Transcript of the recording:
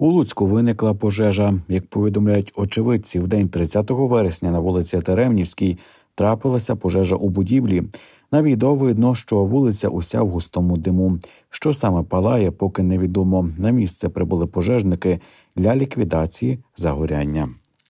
У Луцьку виникла пожежа. Як повідомляють очевидці, в день 30 вересня на вулиці Теремнівській трапилася пожежа у будівлі. На відео видно, що вулиця уся в густому диму. Що саме палає, поки невідомо. На місце прибули пожежники для ліквідації загоряння.